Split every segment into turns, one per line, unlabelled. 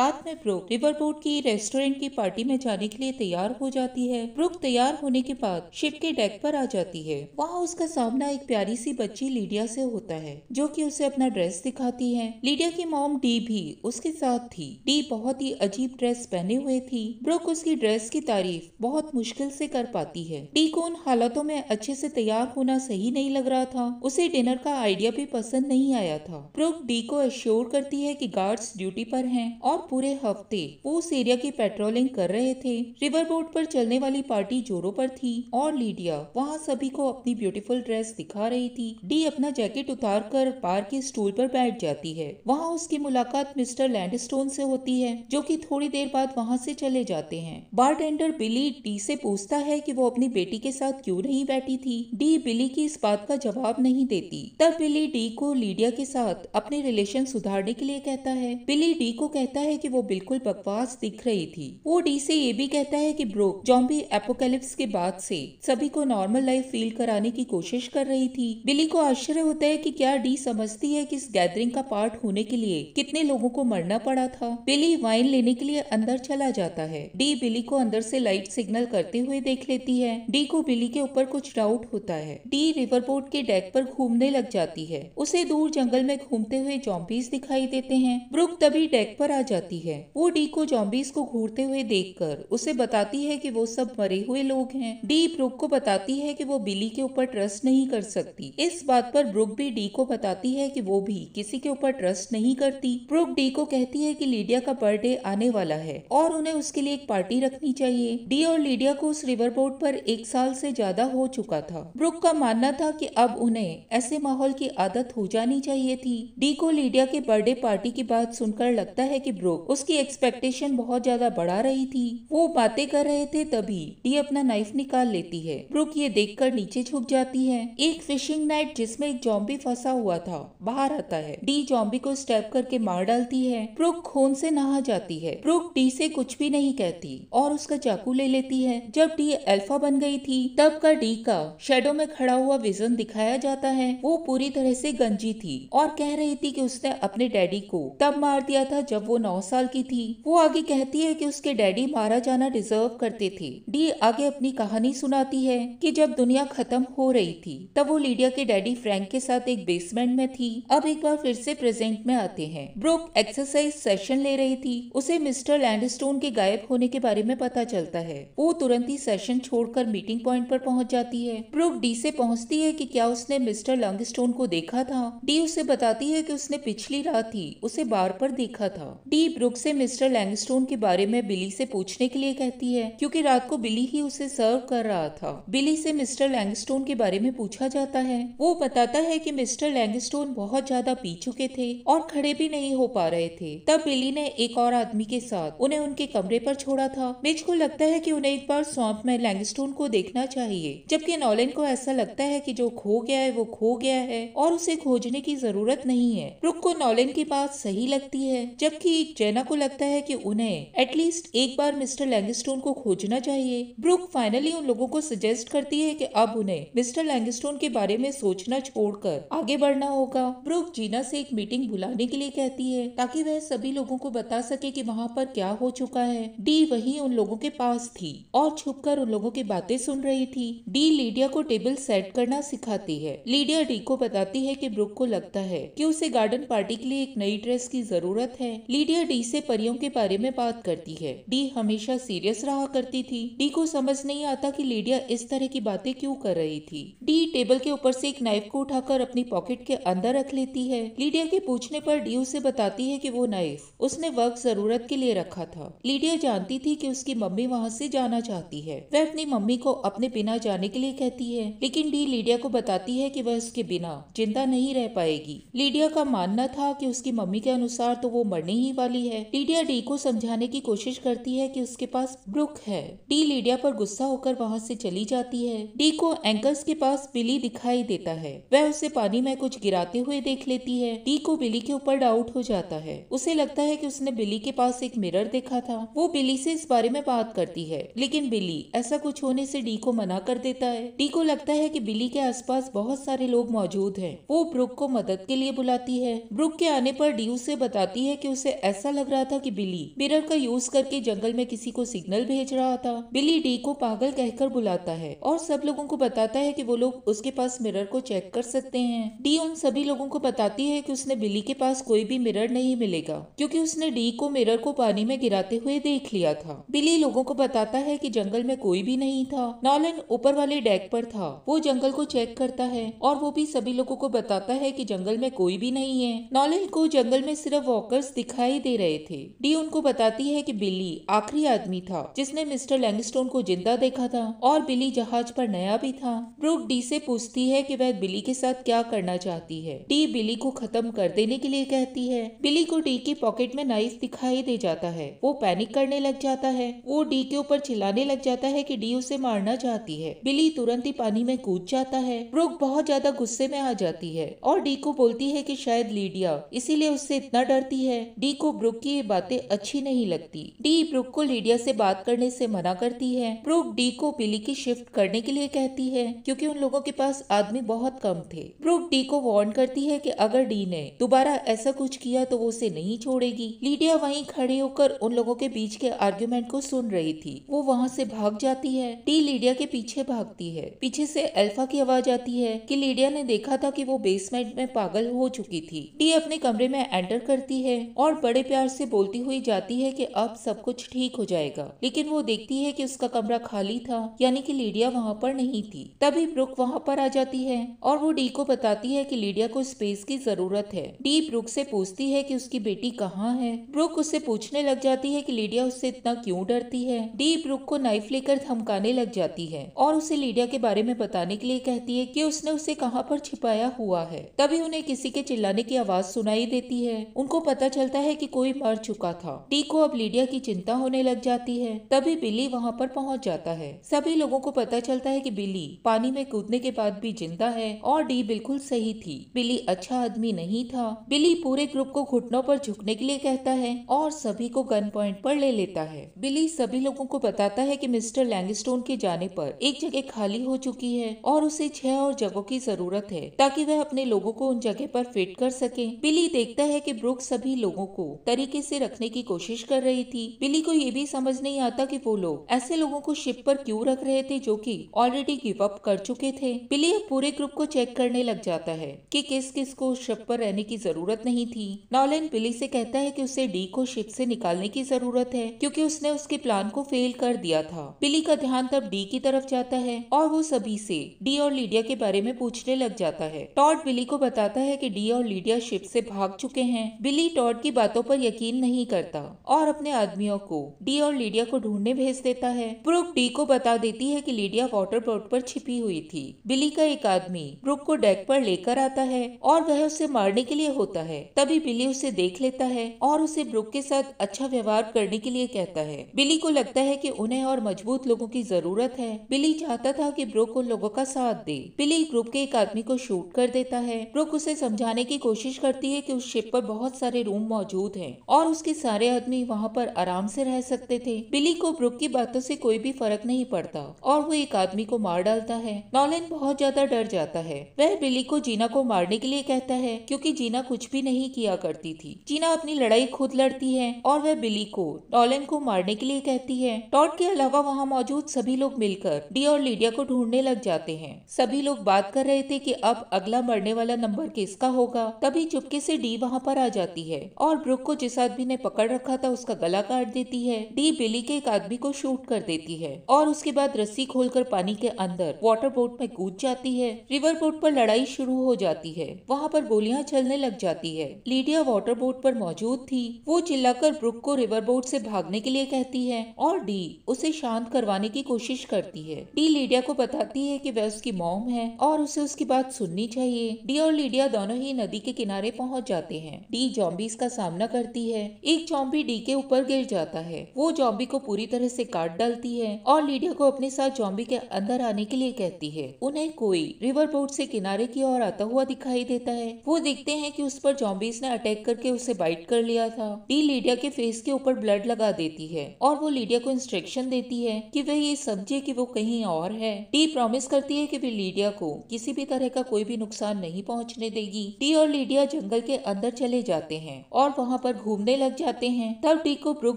रात में Brooke river boat की रेस्टोरेंट की पार्टी में जाने के लिए तैयार हो जाती है ब्रुक तैयार होने के बाद शिप के डेक पर आ जाती है वहाँ उसका सामना एक प्यारी सी बच्ची लीडिया से होता है जो कि उसे अपना ड्रेस दिखाती है लीडिया की मॉम डी भी उसके साथ थी डी बहुत ही अजीब ड्रेस पहने हुए थी ब्रुक उसकी ड्रेस की तारीफ बहुत मुश्किल से कर पाती है डी को उन हालातों में अच्छे से तैयार होना सही नहीं लग रहा था उसे डिनर का आइडिया भी पसंद नहीं आया था ब्रुक डी को एश्योर करती है कि गार्ड्स ड्यूटी पर हैं और पूरे हफ्ते पूस एरिया की पेट्रोलिंग कर रहे थे रिवर बोट पर चलने वाली पार्टी जोरों पर थी और लीडिया वहाँ सभी को अपनी ब्यूटीफुल ड्रेस दिखा रही थी डी अपना जैकेट उतार कर बार के स्टूल पर बैठ जाती है वहाँ उसकी मुलाकात मिस्टर लैंडस्टोन से होती है जो कि थोड़ी देर बाद वहाँ से चले जाते हैं टेंडर बिली डी से पूछता है कि वो अपनी बेटी के साथ क्यों नहीं बैठी थी डी बिली की इस बात का जवाब नहीं देती तब बिली डी को लीडिया के साथ अपने रिलेशन सुधारने के लिए कहता है बिली डी को कहता है है कि वो बिल्कुल बकवास दिख रही थी वो डी से ये भी कहता है कि ब्रोक जॉम्बी एपोकैलिप्स के बाद से सभी को नॉर्मल लाइफ फील कराने की कोशिश कर रही थी बिली को आश्चर्य होता है कि क्या डी समझती है कि इस गैदरिंग का पार्ट होने के लिए कितने लोगों को मरना पड़ा था बिली वाइन लेने के लिए अंदर चला जाता है डी बिली को अंदर से लाइट सिग्नल करते हुए देख लेती है डी को बिली के ऊपर कुछ डाउट होता है डी रिवर बोट के डेक पर घूमने लग जाती है उसे दूर जंगल में घूमते हुए जॉम्बीज दिखाई देते हैं ब्रुक तभी डेक पर आ जाती जाती है वो डी को जॉम्बीज को घूरते हुए देखकर उसे बताती है कि वो सब मरे हुए लोग हैं डी ब्रुक को बताती है कि वो बिली के ऊपर ट्रस्ट नहीं कर सकती इस बात पर ब्रुक भी डी को बताती है कि वो भी किसी के ऊपर ट्रस्ट नहीं करती ब्रुक डी को कहती है कि लीडिया का बर्थडे आने वाला है और उन्हें उसके लिए एक पार्टी रखनी चाहिए डी और लीडिया को उस रिवर बोट पर एक साल से ज्यादा हो चुका था ब्रुक का मानना था कि अब उन्हें ऐसे माहौल की आदत हो जानी चाहिए थी डी को लीडिया के बर्थडे पार्टी की बात सुनकर लगता है कि ब्रुक ध्रुव उसकी एक्सपेक्टेशन बहुत ज्यादा बढ़ा रही थी वो बातें कर रहे थे तभी डी अपना नाइफ निकाल लेती है ब्रुक ये देखकर नीचे झुक जाती है एक फिशिंग नाइट जिसमे एक जॉम्बी फंसा हुआ था बाहर आता है डी जॉम्बी को स्टेप करके मार डालती है ब्रुक खून से नहा जाती है ब्रुक डी से कुछ भी नहीं कहती और उसका चाकू ले लेती है जब डी अल्फा बन गई थी तब का डी का शेडो में खड़ा हुआ विजन दिखाया जाता है वो पूरी तरह से गंजी थी और कह रही थी कि उसने अपने डैडी को तब मार दिया था जब वो नौ 9 साल की थी वो आगे कहती है कि उसके डैडी मारा जाना डिजर्व करते थे डी आगे अपनी कहानी सुनाती है कि जब दुनिया खत्म हो रही थी तब वो लीडिया के डैडी फ्रैंक के साथ एक बेसमेंट में थी अब एक बार फिर से प्रेजेंट में आते हैं ब्रुक एक्सरसाइज सेशन ले रही थी उसे मिस्टर लैंडस्टोन के गायब होने के बारे में पता चलता है वो तुरंत ही सेशन छोड़कर मीटिंग पॉइंट पर पहुंच जाती है ब्रुक डी से पहुंचती है कि क्या उसने मिस्टर लैंगस्टोन को देखा था डी उसे बताती है कि उसने पिछली रात ही उसे बार पर देखा था डी ब्रुक से मिस्टर लैंगस्टोन के बारे में बिली से पूछने के लिए कहती है क्योंकि रात को बिली ही उसे सर्व कर रहा था बिली से मिस्टर लैंगस्टोन के बारे में पूछा जाता है वो बताता है कि मिस्टर लैंगस्टोन बहुत ज्यादा पी चुके थे और खड़े भी नहीं हो पा रहे थे तब बिली ने एक और आदमी के साथ उन्हें उनके कमरे पर छोड़ा था मिज को लगता है की उन्हें एक बार सौंप में लैंगस्टोन को देखना चाहिए जबकि नॉलेन को ऐसा लगता है की जो खो गया है वो खो गया है और उसे खोजने की जरूरत नहीं है ब्रुक को नॉलेन की बात सही लगती है जबकि जैना को लगता है कि उन्हें एटलीस्ट एक बार मिस्टर लैंगस्टोन को खोजना चाहिए ब्रुक फाइनली उन लोगों को सजेस्ट करती है कि अब उन्हें मिस्टर लैंगस्टोन के बारे में सोचना छोड़कर आगे बढ़ना होगा ब्रुक जीना से एक मीटिंग बुलाने के लिए कहती है ताकि वह सभी लोगों को बता सके कि वहाँ पर क्या हो चुका है डी वही उन लोगों के पास थी और छुप उन लोगों की बातें सुन रही थी डी लीडिया को टेबल सेट करना सिखाती है लीडिया डी को बताती है की ब्रुक को लगता है की उसे गार्डन पार्टी के लिए एक नई ड्रेस की जरूरत है लीडिया डी से परियों के बारे में बात करती है डी हमेशा सीरियस रहा करती थी डी को समझ नहीं आता कि लीडिया इस तरह की बातें क्यों कर रही थी डी टेबल के ऊपर से एक नाइफ को उठाकर अपनी पॉकेट के अंदर रख लेती है लीडिया के पूछने पर डी उसे बताती है कि वो नाइफ उसने वर्क जरूरत के लिए रखा था लीडिया जानती थी कि उसकी मम्मी वहाँ से जाना चाहती है वह अपनी मम्मी को अपने बिना जाने के लिए कहती है लेकिन डी लीडिया को बताती है की वह उसके बिना जिंदा नहीं रह पाएगी लीडिया का मानना था की उसकी मम्मी के अनुसार तो वो मरने ही वाली जाती है लीडिया डी को समझाने की कोशिश करती है कि उसके पास ब्रुक है डी लीडिया पर गुस्सा होकर वहाँ से चली जाती है डी को एंकर्स के पास बिली दिखाई देता है वह उसे पानी में कुछ गिराते हुए देख लेती है डी को बिली के ऊपर डाउट हो जाता है उसे लगता है की उसने बिली के पास एक मिरर देखा था वो बिली से इस बारे में बात करती है लेकिन बिली ऐसा कुछ होने से डी को मना कर देता है डी को लगता है कि बिली के आसपास बहुत सारे लोग मौजूद हैं। वो ब्रुक को मदद के लिए बुलाती है ब्रुक के आने पर डी उसे बताती है कि उसे ऐसा ऐसा लग रहा था कि बिल्ली मिरर का यूज करके जंगल में किसी को सिग्नल भेज रहा था बिल्ली डी को पागल कहकर बुलाता है और सब लोगों को बताता है कि वो लोग उसके पास मिरर को चेक कर सकते हैं डी उन सभी लोगों को बताती है कि उसने बिली के पास कोई भी मिरर नहीं मिलेगा क्योंकि उसने डी को मिरर को पानी में गिराते हुए देख लिया था बिली लोगों को बताता है कि जंगल में कोई भी नहीं था नॉलन ऊपर वाले डेक पर था वो जंगल को चेक करता है और वो भी सभी लोगों को बताता है की जंगल में कोई भी नहीं है नॉलन को जंगल में सिर्फ वॉकर्स दिखाई दे देखते रहे थे डी उनको बताती है कि बिल्ली आखिरी आदमी था जिसने मिस्टर लैंगस्टोन को जिंदा देखा था और बिल्ली जहाज पर नया भी था ब्रूक डी से पूछती है कि वह बिल्ली के साथ क्या करना चाहती है डी बिल्ली को खत्म कर देने के लिए कहती है बिल्ली को डी के पॉकेट में नाइफ दिखाई दे जाता है वो पैनिक करने लग जाता है वो डी के ऊपर चिल्लाने लग जाता है की डी उसे मारना चाहती है बिल्ली तुरंत ही पानी में कूद जाता है ब्रूक बहुत ज्यादा गुस्से में आ जाती है और डी को बोलती है की शायद लीडिया इसीलिए उससे इतना डरती है डी को ब्रुक की ये बातें अच्छी नहीं लगती डी ब्रुक को लीडिया से बात करने से मना करती है ब्रुक डी को बिली की शिफ्ट करने के लिए कहती है क्योंकि उन लोगों के पास आदमी बहुत कम थे ब्रुक डी को वार्न करती है कि अगर डी ने दोबारा ऐसा कुछ किया तो वो उसे नहीं छोड़ेगी लीडिया वहीं खड़े होकर उन लोगों के बीच के आर्ग्यूमेंट को सुन रही थी वो वहाँ से भाग जाती है डी लीडिया के पीछे भागती है पीछे से अल्फा की आवाज आती है कि लीडिया ने देखा था कि वो बेसमेंट में पागल हो चुकी थी डी अपने कमरे में एंटर करती है और बड़े प्यार से बोलती हुई जाती है कि अब सब कुछ ठीक हो जाएगा लेकिन वो देखती है कि उसका कमरा खाली था यानी कि लीडिया वहाँ पर नहीं थी तभी ब्रुक वहाँ पर आ जाती है और वो डी को बताती है कि लीडिया को स्पेस की जरूरत है डी ब्रुक से पूछती है कि उसकी बेटी कहाँ है ब्रुक उससे पूछने लग जाती है कि लीडिया उससे इतना क्यों डरती है डी ब्रुक को नाइफ लेकर धमकाने लग जाती है और उसे लीडिया के बारे में बताने के लिए कहती है कि उसने उसे कहाँ पर छिपाया हुआ है तभी उन्हें किसी के चिल्लाने की आवाज सुनाई देती है उनको पता चलता है कि कोई मर चुका था टी को अब लीडिया की चिंता होने लग जाती है तभी बिल्ली वहाँ पर पहुँच जाता है सभी लोगों को पता चलता है की बिल्ली पानी में कूदने के बाद भी जिंदा है और डी बिल्कुल सही थी बिल्ली अच्छा आदमी नहीं था बिल्ली पूरे ग्रुप को घुटनों पर झुकने के लिए कहता है और सभी को गन पॉइंट पर ले लेता है बिल्ली सभी लोगों को बताता है कि मिस्टर लैंगस्टोन के जाने पर एक जगह खाली हो चुकी है और उसे छह और जगहों की जरूरत है ताकि वह अपने लोगों को उन जगह पर फिट कर सके बिली देखता है कि ब्रुक सभी लोगों को तरीके से रखने की कोशिश कर रही थी बिली को ये भी समझ नहीं आता कि वो लोग ऐसे लोगों को शिप पर क्यों रख रहे थे जो कि ऑलरेडी गिव अप कर चुके थे बिली अब पूरे ग्रुप को चेक करने लग जाता है कि किस किस को शिप पर रहने की जरूरत नहीं थी नॉलेन बिली से कहता है कि उसे डी को शिप से निकालने की जरूरत है क्योंकि उसने उसके प्लान को फेल कर दिया था बिली का ध्यान तब डी की तरफ जाता है और वो सभी से डी और लीडिया के बारे में पूछने लग जाता है टॉड बिली को बताता है कि डी और लीडिया शिप से भाग चुके हैं बिली टॉड की बातों पर यकीन नहीं करता और अपने आदमियों को डी और लीडिया को ढूंढने भेज देता है ब्रुक डी को बता देती है कि लीडिया वाटर बोट पर छिपी हुई थी बिली का एक आदमी ब्रुक को डेक पर लेकर आता है और वह उसे मारने के लिए होता है तभी बिली उसे देख लेता है और उसे ब्रुक के साथ अच्छा व्यवहार करने के लिए कहता है बिली को लगता है की उन्हें और मजबूत लोगों की जरूरत है बिली चाहता था की ब्रुक उन लोगों का साथ दे बिली ग्रुप के एक आदमी को शूट कर देता है ब्रुक उसे समझाने की कोशिश करती है की उस शिप पर बहुत सारे रूम मौजूद है और उसके सारे आदमी वहाँ पर आराम से रह सकते थे बिली को ब्रुक की बातों से कोई भी फर्क नहीं पड़ता और वो एक आदमी को मार डालता है नॉलेन बहुत ज्यादा डर जाता है वह बिली को जीना को मारने के लिए कहता है क्योंकि जीना कुछ भी नहीं किया करती थी जीना अपनी लड़ाई खुद लड़ती है और वह बिली को नॉलेन को मारने के लिए कहती है टॉट के अलावा वहाँ मौजूद सभी लोग मिलकर डी और लीडिया को ढूंढने लग जाते हैं सभी लोग बात कर रहे थे कि अब अगला मरने वाला नंबर किसका होगा तभी चुपके से डी वहाँ पर आ जाती है और ब्रुक को जिस आदमी ने पकड़ रखा था उसका गला काट देती है डी बिली के एक आदमी को शूट कर देती है और उसके बाद रस्सी खोलकर पानी के अंदर वाटर बोट में कूद जाती है रिवर बोट पर लड़ाई शुरू हो जाती है वहाँ पर गोलियाँ चलने लग जाती है लीडिया वाटर बोट पर मौजूद थी वो चिल्लाकर ब्रुक को रिवर बोट से भागने के लिए कहती है और डी उसे शांत करवाने की कोशिश करती है डी लीडिया को बताती है कि वह उसकी मोम है और उसे उसकी बात सुननी चाहिए डी और लीडिया दोनों ही नदी के किनारे पहुंच जाते हैं डी जॉम्बीज का सामना कर करती है एक जॉम्बी डी के ऊपर गिर जाता है वो जॉम्बी को पूरी तरह से काट डालती है और लीडिया को अपने साथ जॉम्बी के अंदर आने के लिए कहती है उन्हें कोई रिवर बोट से किनारे की ओर आता हुआ दिखाई देता है वो देखते हैं कि उस पर जॉम्बीज ने अटैक करके उसे बाइट कर लिया था डी लीडिया के फेस के ऊपर ब्लड लगा देती है और वो लीडिया को इंस्ट्रक्शन देती है की वह ये समझे की वो कहीं और है डी प्रोमिस करती है की वे लीडिया को किसी भी तरह का कोई भी नुकसान नहीं पहुँचने देगी डी और लीडिया जंगल के अंदर चले जाते हैं और वहाँ पर पर घूमने लग जाते हैं तब डी को ब्रुक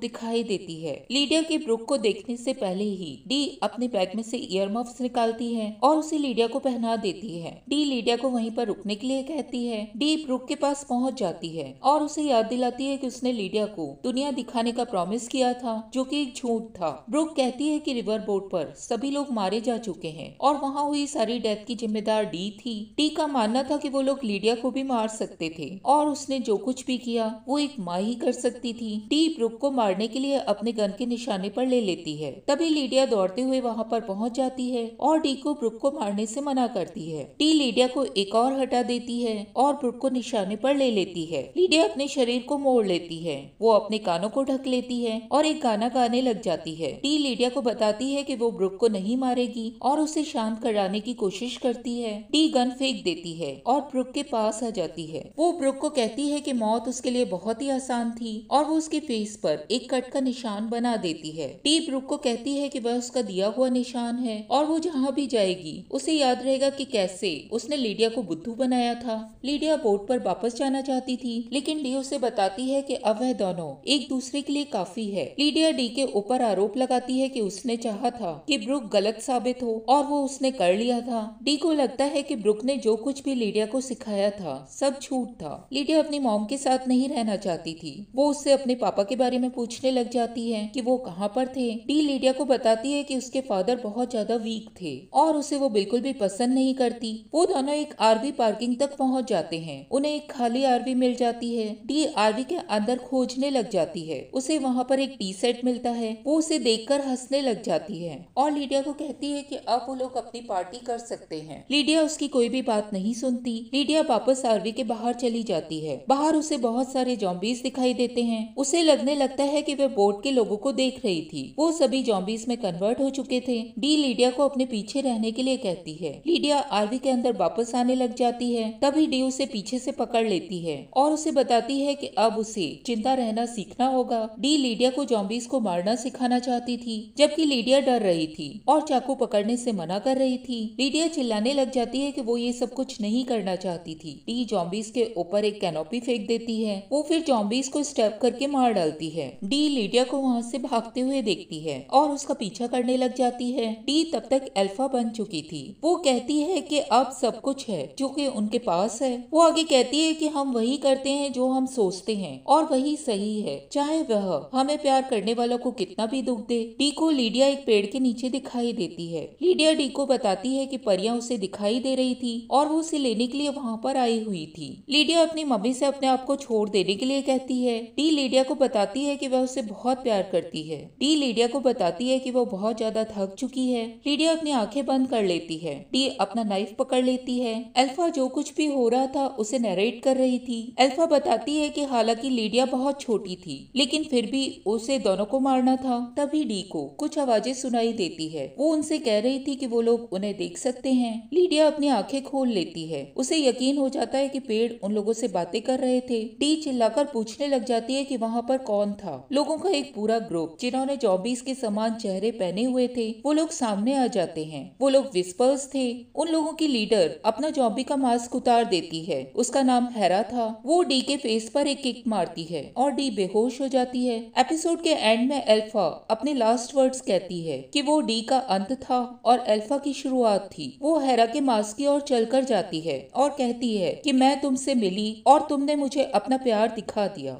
दिखाई देती है लीडिया के ब्रुक को देखने से पहले ही डी अपने बैग में से ईयर निकालती है और उसे लीडिया को पहना देती है डी लीडिया को वहीं पर रुकने के लिए कहती है डी ब्रुक के पास पहुंच जाती है और उसे याद दिलाती है कि उसने लीडिया को दुनिया दिखाने का प्रॉमिस किया था जो कि एक झूठ था ब्रुक कहती है कि रिवर बोट पर सभी लोग मारे जा चुके हैं और वहाँ हुई सारी डेथ की जिम्मेदार डी थी डी का मानना था की वो लोग लीडिया को भी मार सकते थे और उसने जो कुछ भी किया वो एक माँ ही कर सकती थी टी ब्रुक को मारने के लिए अपने गन के निशाने पर ले लेती है तभी लीडिया दौड़ते हुए वहाँ पर पहुँच जाती है और डी को ब्रुक को मारने से मना करती है टी लीडिया को एक और हटा देती है और ब्रुक को निशाने पर ले लेती है लीडिया अपने शरीर को मोड़ लेती है वो अपने कानों को ढक लेती है और एक गाना गाने लग जाती है टी लीडिया को बताती है की वो ब्रुक को नहीं मारेगी और उसे शांत कराने की कोशिश करती है टी गन फेंक देती है और ब्रुक के पास आ जाती है वो ब्रुक को कहती है की मौत उसके लिए बहुत ही बड़ी आसान थी और वो उसके फेस पर एक कट का निशान बना देती है टी ब्रुक को कहती है कि वह उसका दिया हुआ निशान है और वो जहाँ भी जाएगी उसे याद रहेगा कि कैसे उसने लीडिया को बुद्धू बनाया था लीडिया बोट पर वापस जाना चाहती थी लेकिन डी उसे बताती है कि अब वह दोनों एक दूसरे के लिए काफी है लीडिया डी के ऊपर आरोप लगाती है कि उसने चाहा था कि ब्रुक गलत साबित हो और वो उसने कर लिया था डी को लगता है कि ब्रुक ने जो कुछ भी लीडिया को सिखाया था सब झूठ था लीडिया अपनी मॉम के साथ नहीं रहना चाहती जाती थी वो उससे अपने पापा के बारे में पूछने लग जाती है कि वो कहाँ पर थे डी लीडिया को बताती है कि उसके फादर बहुत ज्यादा वीक थे और उसे वो बिल्कुल भी पसंद नहीं करती वो दोनों एक आरवी पार्किंग तक पहुँच जाते हैं उन्हें एक खाली आरवी मिल जाती है डी आरवी के अंदर खोजने लग जाती है उसे वहाँ पर एक टी सेट मिलता है वो उसे कर हंसने लग जाती है और लीडिया को कहती है की अब वो लोग अपनी पार्टी कर सकते हैं लीडिया उसकी कोई भी बात नहीं सुनती लीडिया वापस आरवी के बाहर चली जाती है बाहर उसे बहुत सारे जॉम्बी जॉम्बीज दिखाई देते हैं उसे लगने लगता है कि वह बोर्ड के लोगों को देख रही थी वो सभी जॉम्बीज में कन्वर्ट हो चुके थे डी लीडिया को अपने पीछे रहने के लिए कहती है लीडिया आरवी के अंदर वापस आने लग जाती है तभी डी उसे पीछे से पकड़ लेती है और उसे बताती है की अब उसे चिंता रहना सीखना होगा डी लीडिया को जॉम्बीज को मारना सिखाना चाहती थी जबकि लीडिया डर रही थी और चाकू पकड़ने से मना कर रही थी लीडिया चिल्लाने लग जाती है कि वो ये सब कुछ नहीं करना चाहती थी डी जॉम्बीज के ऊपर एक कैनोपी फेंक देती है वो फिर जॉम्बीज को स्टेप करके मार डालती है डी लीडिया को वहाँ से भागते हुए देखती है और उसका पीछा करने लग जाती है डी तब तक एल्फा बन चुकी थी वो कहती है कि अब सब कुछ है जो कि उनके पास है वो आगे कहती है कि हम वही करते हैं जो हम सोचते हैं और वही सही है चाहे वह हमें प्यार करने वालों को कितना भी दुख दे डी को लीडिया एक पेड़ के नीचे दिखाई देती है लीडिया डी को बताती है कि परियां उसे दिखाई दे रही थी और वो उसे लेने के लिए वहाँ पर आई हुई थी लीडिया अपनी मम्मी से अपने आप को छोड़ देने के लिए कहती है डी लीडिया को बताती है कि वह उसे बहुत प्यार करती है डी लीडिया को बताती है कि वह बहुत ज्यादा थक चुकी है लीडिया अपनी आंखें बंद कर लेती है डी अपना नाइफ पकड़ लेती है अल्फा जो कुछ भी हो रहा था उसे नरेट कर रही थी अल्फा बताती है कि हालांकि लीडिया बहुत छोटी थी लेकिन फिर भी उसे दोनों को मारना था तभी डी को कुछ आवाजें सुनाई देती है वो उनसे कह रही थी कि वो लोग उन्हें देख सकते हैं लीडिया अपनी आंखें खोल लेती है उसे यकीन हो जाता है कि पेड़ उन लोगों से बातें कर रहे थे डी चिल्लाकर पूछने लग जाती है कि वहाँ पर कौन था लोगों का एक पूरा ग्रुप जिन्होंने जॉबीज के समान चेहरे पहने हुए थे वो लोग सामने आ जाते हैं वो लोग विस्पर्स थे उन लोगों की लीडर अपना जॉबी का मास्क उतार देती है उसका नाम हैरा था वो डी के फेस पर एक किक मारती है और डी बेहोश हो जाती है एपिसोड के एंड में एल्फा अपने लास्ट वर्ड्स कहती है कि वो डी का अंत था और एल्फा की शुरुआत थी वो हैरा के मास्क की ओर चलकर जाती है और कहती है कि मैं तुमसे मिली और तुमने मुझे अपना प्यार दिखा 彻底。